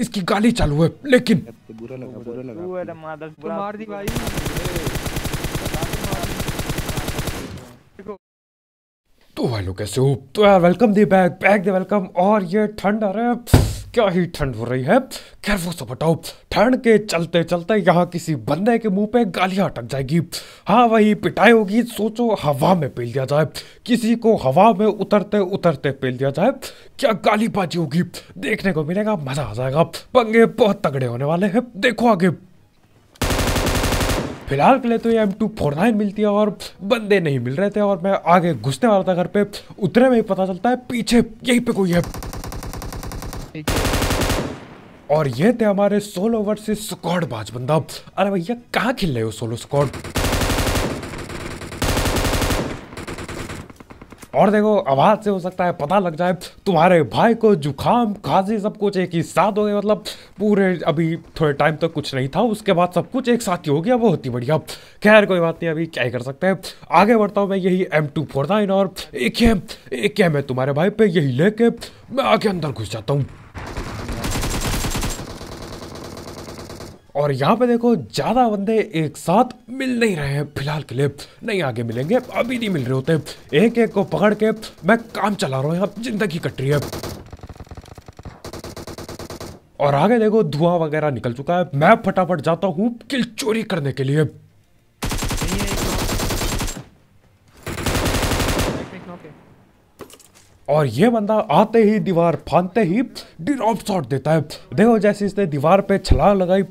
इसकी गाली चालू है लेकिन बुरा तो भाई तो हेलो कैसे हो तो यार वेलकम दी बैग बैग दे वेलकम और ये ठंड आ रहा है क्या ही ठंड हो रही है खैर वो सब हटाओ ठंड के चलते चलते यहाँ किसी बंदे के मुंह पे गालियाँ अटक जाएगी हाँ वही पिटाई होगी सोचो हवा में पेल दिया जाए किसी को हवा में उतरते उतरते पेल दिया जाए क्या गालीबाजी होगी देखने को मिलेगा मजा आ जाएगा पंगे बहुत तगड़े होने वाले हैं देखो आगे फिलहाल के लिए तो ये एम टू फोर नाइन मिलती है और बंदे नहीं मिल रहे थे और मैं आगे घुसने वाला था घर पे उतरे में ही पता चलता है पीछे यहीं पे कोई है और ये थे हमारे सोलो वर्सेस स्कॉड बाज बंदा अरे भैया कहाँ खेल रहे हो सोलो स्कॉड और देखो आवाज़ से हो सकता है पता लग जाए तुम्हारे भाई को जुखाम खांसी सब कुछ एक ही साथ हो गया मतलब पूरे अभी थोड़े टाइम तक तो कुछ नहीं था उसके बाद सब कुछ एक साथ ही हो गया बहुत ही बढ़िया खैर कोई बात नहीं अभी क्या ही कर सकते हैं आगे बढ़ता हूँ मैं यही एम टू फोर नाइन और एक एम एक है मैं तुम्हारे भाई पे यही लेके मैं आगे अंदर घुस जाता हूँ और यहाँ पे देखो ज़्यादा बंदे एक साथ मिल नहीं रहे हैं फिलहाल के लिए नहीं आगे मिलेंगे अभी नहीं मिल रहे होते एक एक को पकड़ के मैं काम चला रहा हूँ यहाँ जिंदगी कट रही है और आगे देखो धुआं वगैरह निकल चुका है मैं फटाफट जाता हूँ किल चोरी करने के लिए और ये बंदा आते ही दीवार फानते ही ड्रॉप शॉट देता है देखो जैसे इसने दीवार पे छलांग लगाई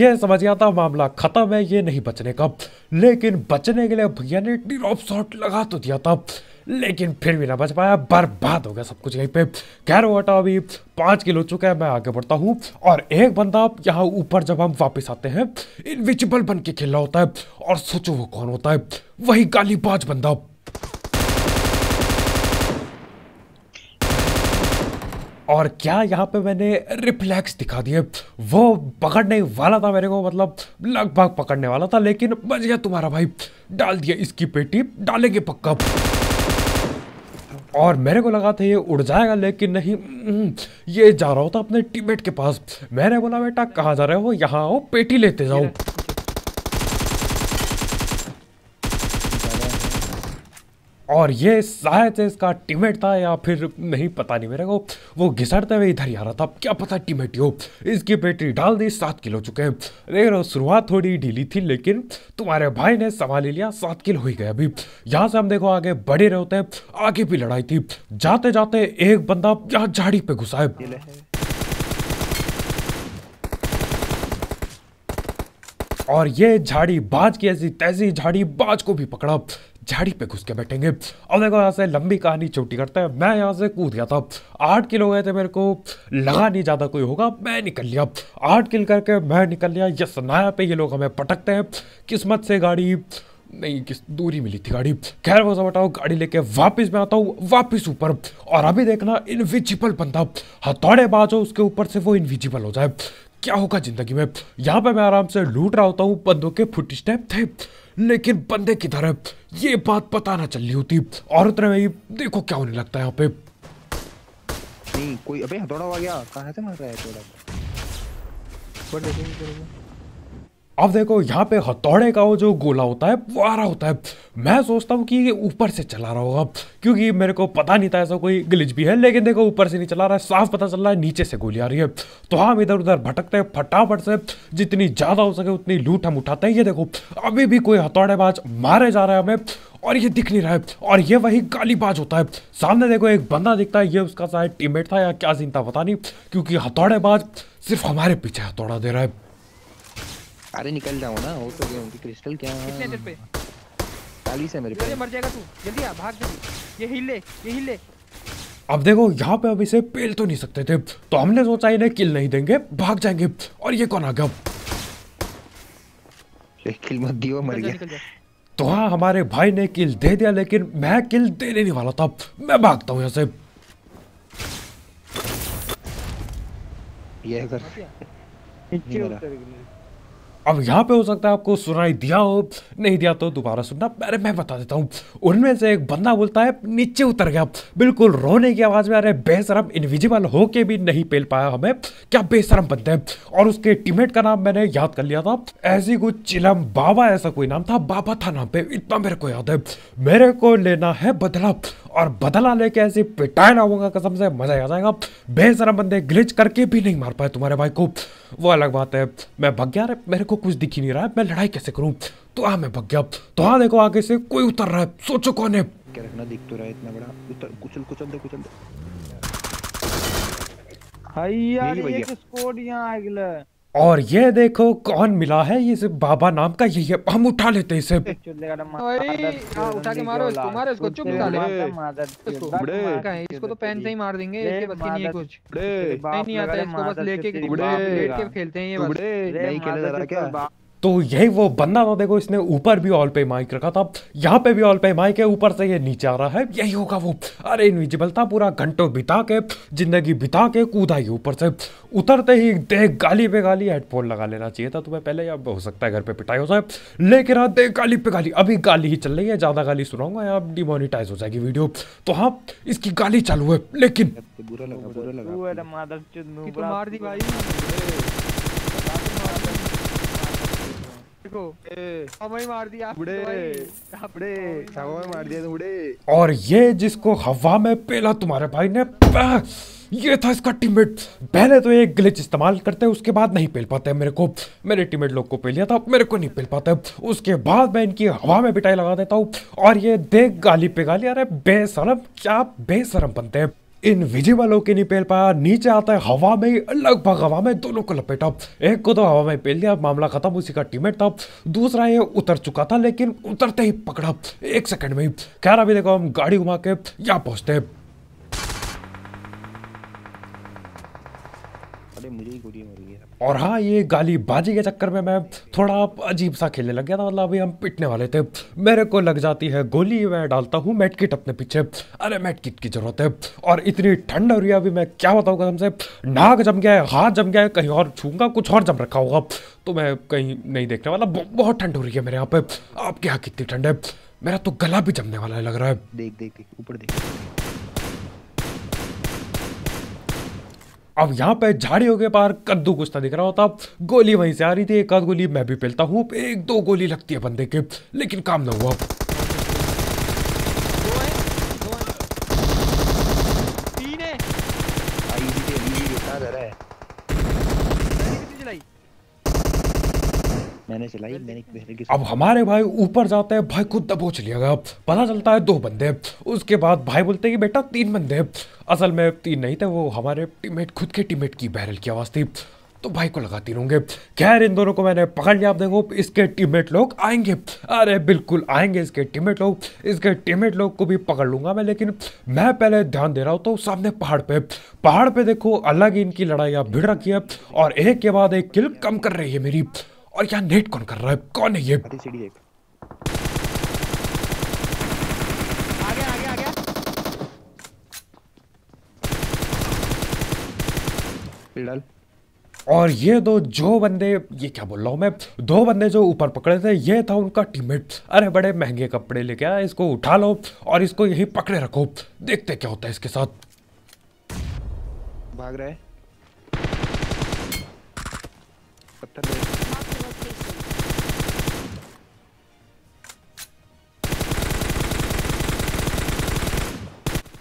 ये समझ गया था मामला ख़त्म है ये नहीं बचने का लेकिन बचने के लिए भैया ने ड्रॉप शॉट लगा तो दिया था लेकिन फिर भी ना बच पाया बर्बाद हो गया सब कुछ यहीं पे कैरो हटा अभी पाँच किलो चुका है मैं आगे बढ़ता हूँ और एक बंदा यहाँ ऊपर जब हम वापस आते हैं इनविजिबल बन के खेल रहा होता है और सोचो वो कौन होता है वही गालीबाज बंदा और क्या यहाँ पे मैंने रिफ्लेक्स दिखा दिए वो पकड़ने वाला था मेरे को मतलब लगभग पकड़ने वाला था लेकिन बच गया तुम्हारा भाई डाल दिया इसकी पेटी डालेंगे पक्का और मेरे को लगा था ये उड़ जाएगा लेकिन नहीं हम्म, ये जा रहा होता अपने टीमेट के पास मैंने बोला बेटा कहाँ जा रहे हो यहाँ आओ पेटी लेते जाओ और ये शायद इसका टीमेट था या फिर नहीं पता नहीं मेरे को वो घिसड़ते हुए इधर ही आ रहा था क्या पता टीमेट हो इसकी बैटरी डाल दी सात किलो चुके हैं देख लेकिन शुरुआत थोड़ी ढीली थी लेकिन तुम्हारे भाई ने संभाल लिया सात किलो हो ही गए अभी यहाँ से हम देखो आगे बढ़े रहे होते हैं आगे भी लड़ाई थी जाते जाते एक बंदा यहाँ झाड़ी पे घुसा है और ये झाड़ी बाज की ऐसी तेजी झाड़ी बाज को भी पकड़ा झाड़ी पे घुस के बैठेंगे और देखो यहाँ से लंबी कहानी छोटी करता है मैं यहाँ से कूद गया था आठ किलो गए थे मेरे को लगा नहीं ज़्यादा कोई होगा मैं निकल लिया आठ किल करके मैं निकल लिया यस नाया पे ये लोग हमें पटकते हैं किस्मत से गाड़ी नहीं किस दूरी मिली थी गाड़ी खैर वो सब हटाओ गाड़ी लेके वापस में आता हूँ वापस ऊपर और अभी देखना इनविजिबल बंदा हथौड़े बाज हो उसके ऊपर से वो इनविजिबल हो जाए क्या होगा जिंदगी में यहाँ पे मैं आराम से लूट रहा होता हूँ बंदों के फुट स्टेप थे लेकिन बंदे किधर है ये बात पता ना चल रही होती औरत ने मेरी देखो क्या होने लगता है यहाँ पे नहीं कोई अबे हथौड़ा आ गया कहाँ से मार रहा है हथौड़ा अब देखो यहाँ पे हथौड़े का वो जो गोला होता है वो आ रहा होता है मैं सोचता हूँ कि ये ऊपर से चला रहा होगा क्योंकि मेरे को पता नहीं था ऐसा कोई गिलिज भी है लेकिन देखो ऊपर से नहीं चला रहा है साफ पता चल रहा है नीचे से गोली आ रही है तो हाँ, हम इधर उधर भटकते हैं फटाफट से जितनी ज़्यादा हो सके उतनी लूट हम उठाते हैं ये देखो अभी भी कोई हथौड़ेबाज मारे जा रहा है हमें और ये दिख नहीं रहा है और ये वही गालीबाज होता है सामने देखो एक बंदा दिखता है ये उसका शायद टीममेट था या क्या सीन था पता नहीं क्योंकि हथौड़ेबाज सिर्फ हमारे पीछे हथौड़ा दे रहा है अरे निकल जाओ ना हो तो गए उनकी क्रिस्टल क्या है कितने तेरे पे 40 है मेरे पे मर जाएगा तू जल्दी आ भाग जल्दी ये हिल ले ये हिल ले अब देखो यहाँ पे अब इसे पेल तो नहीं सकते थे तो हमने सोचा इन्हें किल नहीं देंगे भाग जाएंगे और ये कौन आ गया किल मत दियो मर गया तो हाँ हमारे भाई ने किल दे दिया लेकिन मैं किल देने नहीं वाला था मैं भागता हूँ यहाँ से ये कर अब यहाँ पे हो सकता है आपको सुनाई दिया हो नहीं दिया तो दोबारा सुनना अरे मैं बता देता हूँ उनमें से एक बंदा बोलता है नीचे उतर गया बिल्कुल रोने की आवाज़ में आ रहे बेसरम इनविजिबल होके भी नहीं पेल पाया हमें क्या बेसरम बनते हैं और उसके टीमेट का नाम मैंने याद कर लिया था ऐसी कुछ चिलम बाबा ऐसा कोई नाम था बाबा था नाम पे इतना मेरे को याद है मेरे को लेना है बदला और बदला लेके ऐसे पिटाया ना होगा कसम से मजा आ जाएगा बेसरम बंदे ग्लिच करके भी नहीं मार पाए तुम्हारे भाई को वो अलग बात है मैं भग गया मेरे को कुछ दिख ही नहीं रहा है मैं लड़ाई कैसे करूँ तो हाँ मैं भग गया तो हाँ देखो आगे से कोई उतर रहा है सोचो कौन है क्या रखना दिख तो रहा है इतना बड़ा उतर कुचल कुचल दे कुचल दे हाय यार ये स्क्वाड यहां आ गया और ये देखो कौन मिला है ये सिर्फ बाबा नाम का ये, है हम उठा लेते हैं इसे हाँ, उठा के मारो इसको मारो इसको चुप साले इसको तो पैन से ही मार देंगे इसके बस नहीं है कुछ नहीं आता इसको बस लेके लेट के खेलते हैं ये बस नहीं खेला जा रहा क्या तो यही वो बंदा था देखो इसने ऊपर भी ऑल पे माइक रखा था यहाँ पे भी ऑल पे माइक है ऊपर से ये नीचे आ रहा है यही होगा वो अरे इनविजिबल था पूरा घंटों बिता के जिंदगी बिता के कूदा ही ऊपर से उतरते ही देख गाली पे गाली हेडफोन लगा लेना चाहिए था तुम्हें पहले या हो सकता है घर पे पिटाई हो जाए लेकिन हाँ देख गाली पे गाली अभी गाली ही चल रही है ज़्यादा गाली सुनाऊंगा यहाँ डिमोनिटाइज हो जाएगी वीडियो तो हाँ इसकी गाली चालू है लेकिन बुरा लगा बुरा लगा तो तो और ये जिसको हवा में पेला तुम्हारे भाई ने ये था इसका टीममेट पहले तो एक ग्लिच इस्तेमाल करते हैं उसके बाद नहीं पेल पाते मेरे को मेरे टीममेट लोग को लिया था मेरे को नहीं पेल पाते उसके बाद मैं इनकी हवा में पिटाई लगा देता हूँ और ये देख गाली पे गाली अरे बेसरम क्या बेसरम बनते हैं इनविजिबल होके नहीं पहल पाया नीचे आता है हवा में लगभग हवा में दोनों को लपेटा एक को तो हवा में पेल दिया मामला खत्म उसी का टीमेट था दूसरा ये उतर चुका था लेकिन उतरते ही पकड़ा एक सेकंड में खैर अभी देखो हम गाड़ी घुमा के यहाँ पहुंचते हैं अरे मुझे ही गोली मारी है और हाँ ये गाली बाजी के चक्कर में मैं थोड़ा अजीब सा खेलने लग गया था मतलब अभी हम पिटने वाले थे मेरे को लग जाती है गोली मैं डालता हूँ मेट किट अपने पीछे अरे मेट किट की जरूरत है और इतनी ठंड हो रही है अभी मैं क्या बताऊँ तुमसे नाक जम गया है हाथ जम गया है कहीं और छूंगा कुछ और जम रखा होगा तो मैं कहीं नहीं देखने वाला बहुत ठंड हो रही है मेरे यहाँ पे आपके यहाँ कितनी ठंड है मेरा तो गला भी जमने वाला लग रहा है देख देख देख ऊपर देख अब यहाँ पे झाड़ियों के पार कद्दू घुसता दिख रहा होता गोली वहीं से आ रही थी एक आध गोली मैं भी पेलता हूँ एक दो गोली लगती है बंदे के लेकिन काम ना हुआ मैंने चलाई मैंने की अब हमारे भाई ऊपर जाते हैं भाई खुद दबोच लिया गया पता चलता है दो बंदे उसके बाद भाई बोलते हैं कि बेटा तीन बंदे असल में तीन नहीं थे वो हमारे टीममेट खुद के टीममेट की बैरल की आवाज़ थी तो भाई को लगाती रहूंगे खैर इन दोनों को मैंने पकड़ लिया आप देखो इसके टीममेट लोग आएंगे अरे बिल्कुल आएंगे इसके टीममेट लोग इसके टीममेट लोग को भी पकड़ लूंगा मैं लेकिन मैं पहले ध्यान दे रहा हूँ तो सामने पहाड़ पे पहाड़ पे देखो अलग इनकी लड़ाइयाँ भिड़ रखी है और एक के बाद एक किल कम कर रही है मेरी और यहाँ नेट कौन कर रहा है कौन है ये और ये दो जो बंदे ये क्या बोल रहा हूँ मैं दो बंदे जो ऊपर पकड़े थे ये था उनका टीममेट अरे बड़े महंगे कपड़े लेके आया इसको उठा लो और इसको यही पकड़े रखो देखते क्या होता है इसके साथ भाग रहे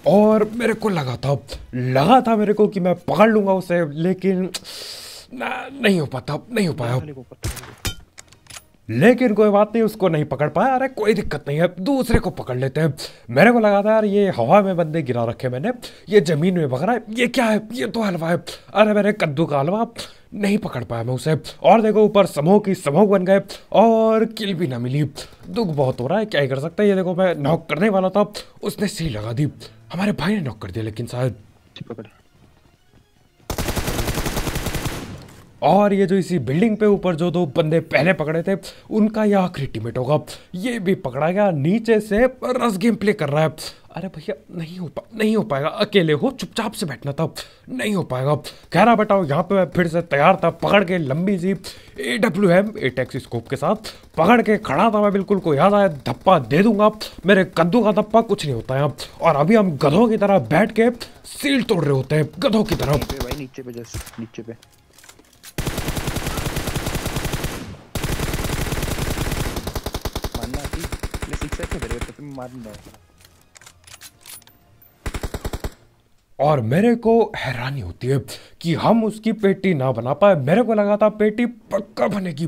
और मेरे को लगा था लगा था मेरे को कि मैं पकड़ लूंगा उसे लेकिन नहीं हो पाता नहीं हो पाया लेकिन कोई बात नहीं उसको नहीं पकड़ पाया अरे कोई दिक्कत नहीं है दूसरे को पकड़ लेते हैं मेरे को लगा था यार ये हवा में बंदे गिरा रखे मैंने ये ज़मीन में बकरा है ये क्या है ये तो हलवा है अरे मेरे कद्दू का हलवा नहीं पकड़ पाया मैं उसे और देखो ऊपर समोह की समोह बन गए और किल भी ना मिली दुख बहुत हो रहा है क्या ही कर सकते हैं ये देखो मैं नॉक करने वाला था उसने सी लगा दी हमारे भाई ने नॉक कर दिया लेकिन शायद और ये जो इसी बिल्डिंग पे ऊपर जो दो बंदे पहले पकड़े थे उनका यह आखिरी टीमेट होगा ये भी पकड़ा गया नीचे से रस गेम प्ले कर रहा है अरे भैया नहीं हो पा नहीं हो पाएगा अकेले हो चुपचाप से बैठना था नहीं हो पाएगा कह रहा बेटा यहाँ पे मैं फिर से तैयार था पकड़ के लंबी सी ए डब्ल्यू एम ए टैक्सी स्कोप के साथ पकड़ के खड़ा था मैं बिल्कुल को याद आया धप्पा दे दूंगा मेरे कद्दू का धप्पा कुछ नहीं होता है और अभी हम गधों की तरह बैठ के सील तोड़ रहे होते हैं गधों की तरह नीचे पे नीचे पे तो मारना और मेरे को हैरानी होती है कि हम उसकी पेटी ना बना पाए मेरे को लगा था पेटी पक्का बनेगी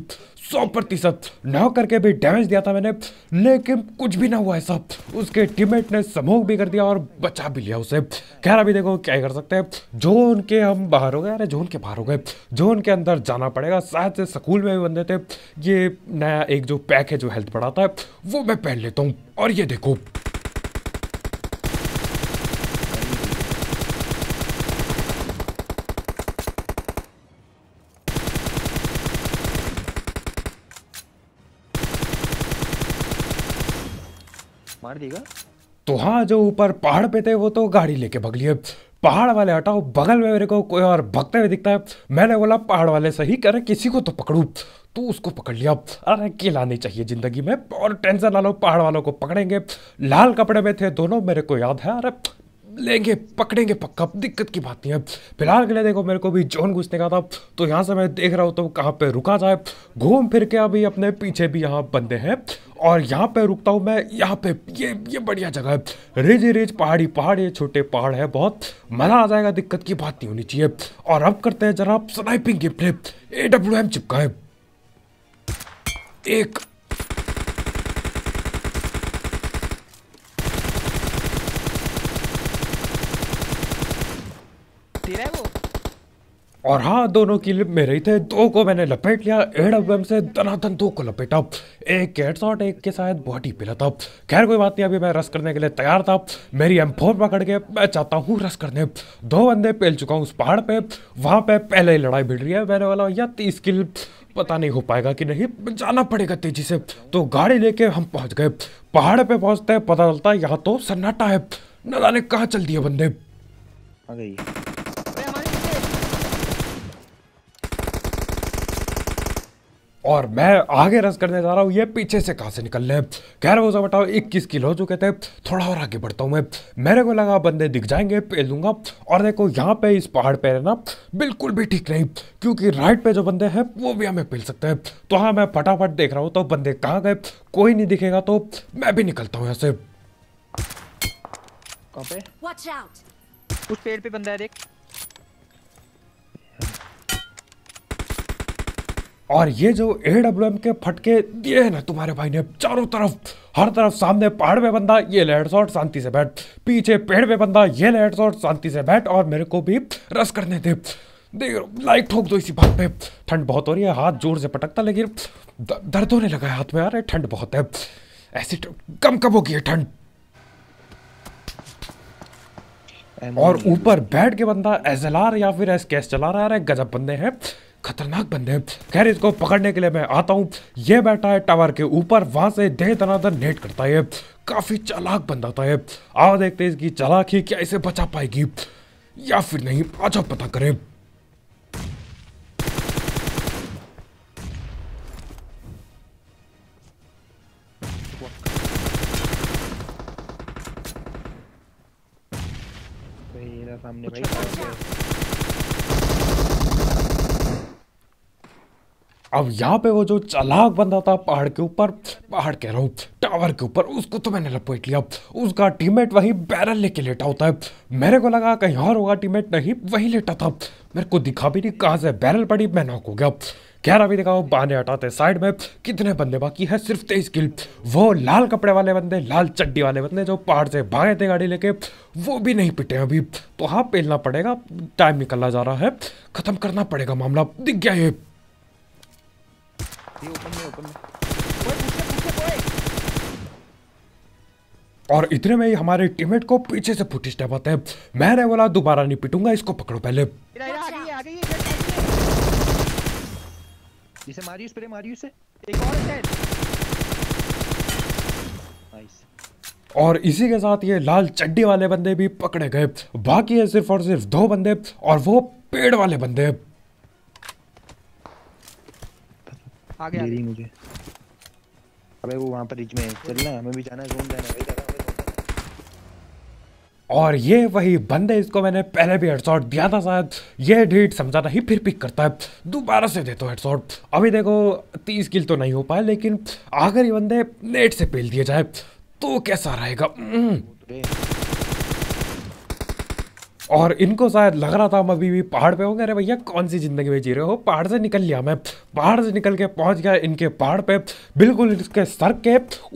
सौ प्रतिशत न करके भी डैमेज दिया था मैंने लेकिन कुछ भी ना हुआ ऐसा उसके टीममेट ने समोक भी कर दिया और बचा भी लिया उसे कह रहा भी देखो क्या कर सकते हैं जो उनके हम बाहर हो गए अरे जो उनके बाहर हो गए जो उनके अंदर जाना पड़ेगा शायद से स्कूल में भी बंदे थे ये नया एक जो पैक है जो हेल्थ बढ़ाता है वो मैं पहन लेता हूँ और ये देखो मार देगा तो हाँ जो ऊपर पहाड़ पे थे वो तो गाड़ी लेके भग लिए पहाड़ वाले हटाओ बगल में मेरे को कोई और भगते हुए दिखता है मैंने बोला पहाड़ वाले सही करे किसी को तो पकड़ू तू उसको पकड़ लिया अरे केला नहीं चाहिए जिंदगी में और टेंशन ना लो पहाड़ वालों को पकड़ेंगे लाल कपड़े में थे दोनों मेरे को याद है अरे लेंगे पकड़ेंगे पक्का दिक्कत की बात नहीं है फिलहाल के लिए देखो मेरे को भी जोन घुसने का था तो यहाँ से मैं देख रहा हूँ तो कहाँ पे रुका जाए घूम फिर के अभी अपने पीछे भी यहाँ बंदे हैं और यहाँ पे रुकता हूँ मैं यहाँ पे ये ये बढ़िया जगह है रिज रिज पहाड़ी पहाड़ ये छोटे पहाड़ है बहुत मज़ा आ जाएगा दिक्कत की बात नहीं होनी चाहिए और अब करते हैं जरा sniping game play A W M चिपका है एक और हाँ दोनों की लिप में रही थे दो को मैंने लपेट लिया एडम से धनाधन दो को लपेटा एक हेडशॉट एक के शायद बॉडी पिला था खैर कोई बात नहीं अभी मैं रस करने के लिए तैयार था मेरी एम फोर पकड़ के मैं चाहता हूँ रस करने दो बंदे पेल चुका हूँ उस पहाड़ पे वहाँ पे पहले ही लड़ाई भिड़ रही है मैंने वाला या तीस किल पता नहीं हो पाएगा कि नहीं जाना पड़ेगा तेजी से तो गाड़ी लेके हम पहुंच गए पहाड़ पे पहुंचते पता चलता है यहाँ तो सन्नाटा है न ने कहाँ चल दिया बंदे आ गई और मैं आगे रस करने जा रहा हूँ ये पीछे से कहाँ से निकल रहे खैर वो सब बताओ इक्कीस किलो जो कहते हैं थोड़ा और आगे बढ़ता हूँ मैं मेरे को लगा बंदे दिख जाएंगे पे दूंगा और देखो यहाँ पे इस पहाड़ पे रहना बिल्कुल भी ठीक नहीं क्योंकि राइट पे जो बंदे हैं वो भी हमें पिल सकते हैं तो हाँ मैं फटाफट देख रहा हूँ तो बंदे कहाँ गए कोई नहीं दिखेगा तो मैं भी निकलता हूँ यहाँ से कुछ पेड़ पे बंदा है देख और ये जो ए डब्ल्यू एम के फटके दिए है ना तुम्हारे भाई ने चारों तरफ हर तरफ सामने पहाड़ पे बंदा ये ले हेडशॉट शांति से बैठ पीछे पेड़ पे बंदा ये ले हेडशॉट शांति से बैठ और मेरे को भी रस करने दे देख लाइट ठोक दो इसी बात पे ठंड बहुत हो रही है हाथ जोर से पटकता लेकिन दर्द होने लगा है हाथ में यार ठंड बहुत है ऐसी कम कम होगी है ठंड और ऊपर बैठ के बंदा एजलार या फिर एस कैस चला रहा है गजब बंदे हैं खतरनाक बंदे खैर इसको पकड़ने के लिए मैं आता हूँ ये बैठा है टावर के ऊपर वहां से दे दनादन नेट करता है काफ़ी चालाक बंदा था है आओ देखते हैं इसकी चालाकी क्या इसे बचा पाएगी या फिर नहीं आज पता करें अब यहाँ पे वो जो चलाक बंदा था पहाड़ के ऊपर पहाड़ कह रहा हूँ टावर के ऊपर उसको तो मैंने लपेट लिया उसका टीममेट वही बैरल लेके लेटा होता है मेरे को लगा कहीं और होगा टीममेट नहीं वही लेटा था मेरे को दिखा भी नहीं कहाँ से बैरल पड़ी मैं नॉक हो गया खैर अभी दिखाओ बाने हटाते साइड में कितने बंदे बाकी है सिर्फ तेईस किल वो लाल कपड़े वाले बंदे लाल चड्डी वाले बंदे जो पहाड़ से भागे थे गाड़ी लेके वो भी नहीं पिटे अभी तो हाँ पेलना पड़ेगा टाइम निकलना जा रहा है खत्म करना पड़ेगा मामला दिख गया ये और इतने में ही हमारे टीममेट को पीछे से फुटी स्टेप हैं है मैंने बोला दोबारा नहीं पिटूंगा इसको पकड़ो पहले इसे मारियो स्प्रे मारियो से एक और अटैक नाइस और इसी के साथ ये लाल चड्डी वाले बंदे भी पकड़े गए बाकी है सिर्फ और सिर्फ दो बंदे और वो पेड़ वाले बंदे आगे आगे मुझे अबे वो वहां पर रिज में है चलना हमें भी जाना है घूम जाना है भाई और ये वही बंदे इसको मैंने पहले भी हेडसॉट दिया था शायद ये डेट समझाना ही फिर पिक करता है दोबारा से देता तो हेडसॉट अभी देखो तीस किल तो नहीं हो पाए लेकिन अगर ये बंदे नेट से पेल दिए जाए तो कैसा रहेगा हम्म। और इनको शायद लग रहा था हम अभी भी पहाड़ पे होंगे अरे भैया कौन सी ज़िंदगी में जी रहे हो पहाड़ से निकल लिया मैं पहाड़ से निकल के पहुंच गया इनके पहाड़ पे बिल्कुल इसके सर के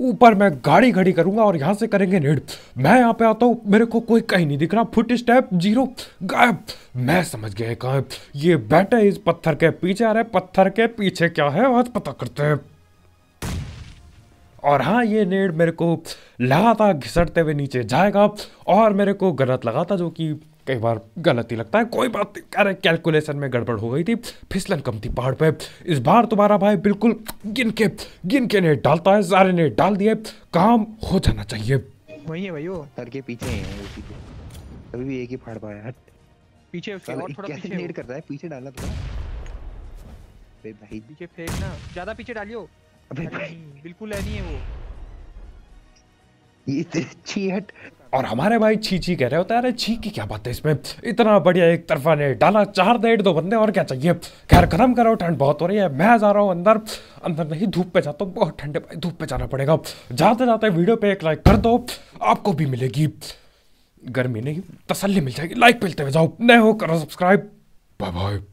ऊपर मैं गाड़ी खड़ी करूंगा और यहाँ से करेंगे रेड मैं यहाँ पे आता हूँ मेरे को कोई कहीं नहीं दिख रहा फुट स्टेप जीरो गायब मैं समझ गया कहा ये बैठे इस पत्थर के पीछे अरे पत्थर के पीछे क्या है आज पता करते हैं और हाँ ये नेड मेरे को लगा था घिसटते हुए नीचे जाएगा और मेरे को गलत लगा था जो कि कई बार गलती लगता है कोई बात नहीं अरे कैलकुलेशन में गड़बड़ हो गई थी फिसलन कम थी पहाड़ पे इस बार तुम्हारा भाई बिल्कुल गिन के गिन के नेट डालता है सारे नेट डाल दिए काम हो जाना चाहिए वही है भाइयों सर के पीछे हैं उसी के अभी भी एक ही फाड़ पाया हट पीछे उसके और थोड़ा पीछे नीड कर रहा है पीछे डालना थोड़ा अबे भाई पीछे फेंक ना ज्यादा पीछे डालियो अबे भाई बिल्कुल है नहीं है वो ये अच्छी हट और हमारे भाई छी छी कह रहे होते हैं अरे छी की क्या बात है इसमें इतना बढ़िया एक तरफा ने डाला चार डेढ़ दो बंदे और क्या चाहिए खैर खत्म करो ठंड बहुत हो रही है मैं जा रहा हूँ अंदर अंदर नहीं धूप पे जाता हूँ बहुत ठंडे भाई धूप पे जाना पड़ेगा जाते जाते वीडियो पे एक लाइक कर दो आपको भी मिलेगी गर्मी नहीं तसली मिल जाएगी लाइक मिलते हुए जाओ नए हो करो सब्सक्राइब बाय बाय